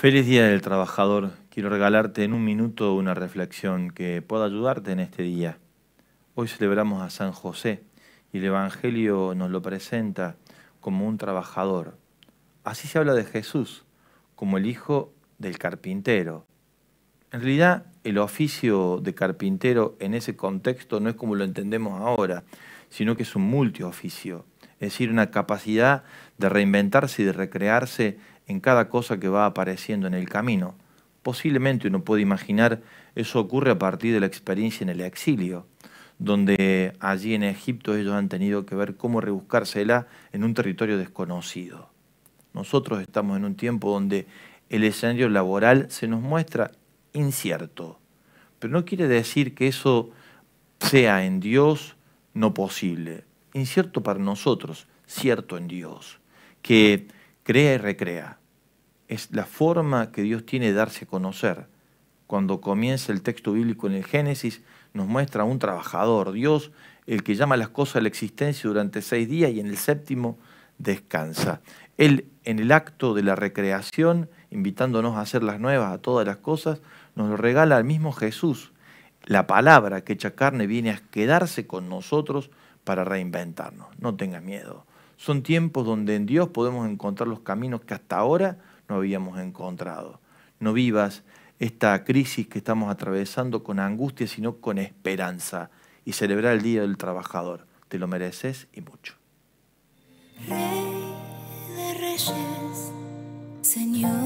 Feliz Día del Trabajador. Quiero regalarte en un minuto una reflexión que pueda ayudarte en este día. Hoy celebramos a San José y el Evangelio nos lo presenta como un trabajador. Así se habla de Jesús, como el hijo del carpintero. En realidad, el oficio de carpintero en ese contexto no es como lo entendemos ahora, sino que es un multioficio, es decir, una capacidad de reinventarse y de recrearse en cada cosa que va apareciendo en el camino. Posiblemente uno puede imaginar eso ocurre a partir de la experiencia en el exilio, donde allí en Egipto ellos han tenido que ver cómo rebuscársela en un territorio desconocido. Nosotros estamos en un tiempo donde el escenario laboral se nos muestra incierto, pero no quiere decir que eso sea en Dios no posible, incierto para nosotros, cierto en Dios, que crea y recrea. Es la forma que Dios tiene de darse a conocer. Cuando comienza el texto bíblico en el Génesis, nos muestra a un trabajador, Dios, el que llama las cosas a la existencia durante seis días y en el séptimo descansa. Él, en el acto de la recreación, invitándonos a hacer las nuevas a todas las cosas, nos lo regala al mismo Jesús. La palabra que hecha carne viene a quedarse con nosotros para reinventarnos. No tengas miedo. Son tiempos donde en Dios podemos encontrar los caminos que hasta ahora no habíamos encontrado. No vivas esta crisis que estamos atravesando con angustia, sino con esperanza y celebrar el Día del Trabajador. Te lo mereces y mucho. Rey de Reyes, Señor.